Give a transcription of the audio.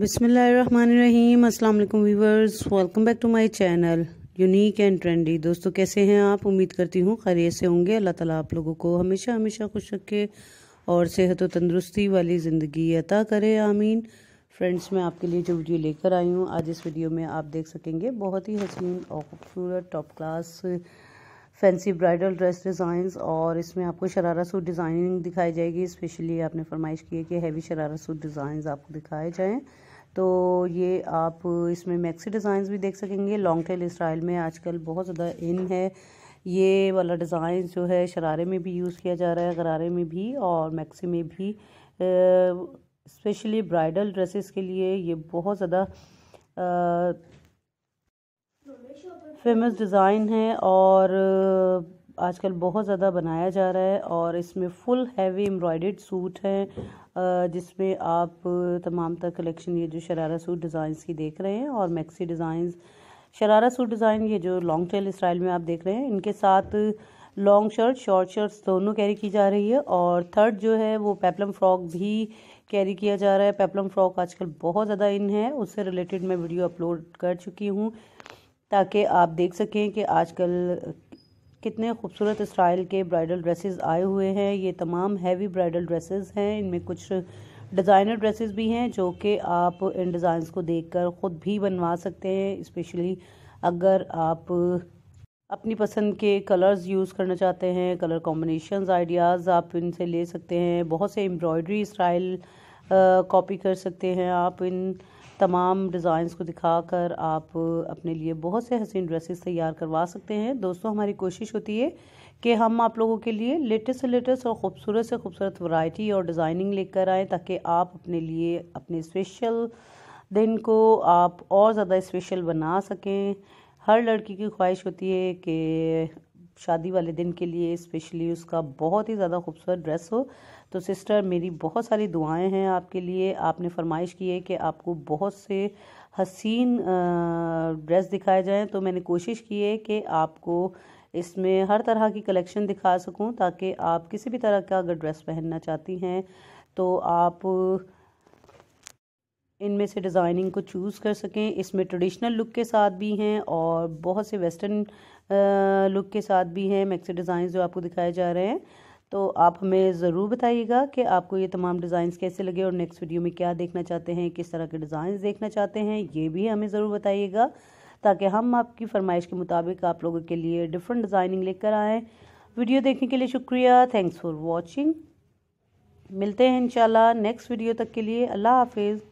बिसमीम अस्सलाम viewers welcome back to my channel unique and trendy दोस्तों कैसे हैं आप उम्मीद करती हूँ खैरियत से होंगे अल्लाह ताला आप लोगों को हमेशा हमेशा खुश रखे और सेहत व तंदरुस्ती वाली ज़िंदगी अता करे आमीन फ्रेंड्स मैं आपके लिए जो वीडियो लेकर आई हूँ आज इस वीडियो में आप देख सकेंगे बहुत ही हसीन और ख़ूबसूरत top class fancy bridal dress designs और इसमें आपको शरारा सूट डिज़ाइनिंग दिखाई जाएगी स्पेशली आपने फरमाइश की है कि हैवी शरारा सूट डिज़ाइंस आपको दिखाए जाएँ तो ये आप इसमें मैक्सी डिज़ाइंस भी देख सकेंगे लॉन्ग टेल स्टाइल में आजकल बहुत ज़्यादा इन है ये वाला डिज़ाइन जो है शरारे में भी यूज़ किया जा रहा है गरारे में भी और मैक्सी में भी स्पेशली ब्राइडल ड्रेसेस के लिए ये बहुत ज़्यादा फेमस डिज़ाइन है और uh, आजकल बहुत ज़्यादा बनाया जा रहा है और इसमें फुल हैवी एम्ब्रॉयडेड सूट हैं uh, जिसमें आप uh, तमाम तर कलेक्शन ये जो शरारा सूट डिज़ाइंस की देख रहे हैं और maxi designs sharara suit design ये जो लॉन्ग टेल स्टाइल में आप देख रहे हैं इनके साथ लॉन्ग शर्ट शॉर्ट शर्ट्स दोनों कैरी की जा रही है और थर्ड जो है वो पेपलम फ्रॉक भी कैरी किया जा रहा है पेपलम फ्रॉक आजकल बहुत ज़्यादा इन है उससे रिलेटेड मैं वीडियो अपलोड कर चुकी हूँ ताकि आप देख सकें कि आजकल कितने खूबसूरत स्टाइल के ब्राइडल ड्रेसेस आए हुए हैं ये तमाम हैवी ब्राइडल ड्रेसेस हैं इनमें कुछ डिज़ाइनर ड्रेसेस भी हैं जो कि आप इन डिज़ाइंस को देखकर ख़ुद भी बनवा सकते हैं इस्पेशली अगर आप अपनी पसंद के कलर्स यूज़ करना चाहते हैं कलर कॉम्बिनेशन आइडियाज़ आप इनसे ले सकते हैं बहुत से एम्ब्रॉयडरी स्टाइल कॉपी कर सकते हैं आप इन तमाम डिज़ाइंस को दिखाकर आप अपने लिए बहुत से हसीन ड्रेसेस तैयार करवा सकते हैं दोस्तों हमारी कोशिश होती है कि हम आप लोगों के लिए लेटेस्ट से लेटेस्ट और ख़ूबसूरत से खूबसूरत वैरायटी और डिज़ाइनिंग लेकर आएँ ताकि आप अपने लिए अपने स्पेशल दिन को आप और ज़्यादा स्पेशल बना सकें हर लड़की की ख्वाहिश होती है कि शादी वाले दिन के लिए स्पेशली उसका बहुत ही ज़्यादा खूबसूरत ड्रेस हो तो सिस्टर मेरी बहुत सारी दुआएं हैं आपके लिए आपने फरमाइश की है कि आपको बहुत से हसीन ड्रेस दिखाए जाएं तो मैंने कोशिश की है कि आपको इसमें हर तरह की कलेक्शन दिखा सकूं ताकि आप किसी भी तरह का अगर ड्रेस पहनना चाहती हैं तो आप इनमें से डिज़ाइनिंग को चूज़ कर सकें इसमें ट्रेडिशनल लुक के साथ भी हैं और बहुत से वेस्टर्न लुक के साथ भी हैं मैक्सी डिज़ाइन जो आपको दिखाए जा रहे हैं तो आप हमें ज़रूर बताइएगा कि आपको ये तमाम डिज़ाइंस कैसे लगे और नेक्स्ट वीडियो में क्या देखना चाहते हैं किस तरह के डिज़ाइंस देखना चाहते हैं ये भी हमें ज़रूर बताइएगा ताकि हम आपकी फरमाइश के मुताबिक आप लोगों के लिए डिफरेंट डिज़ाइनिंग लेकर आएँ वीडियो देखने के लिए शुक्रिया थैंक्स फॉर वॉचिंग मिलते हैं इंशाल्लाह नेक्स्ट वीडियो तक के लिए अल्लाह हाफिज़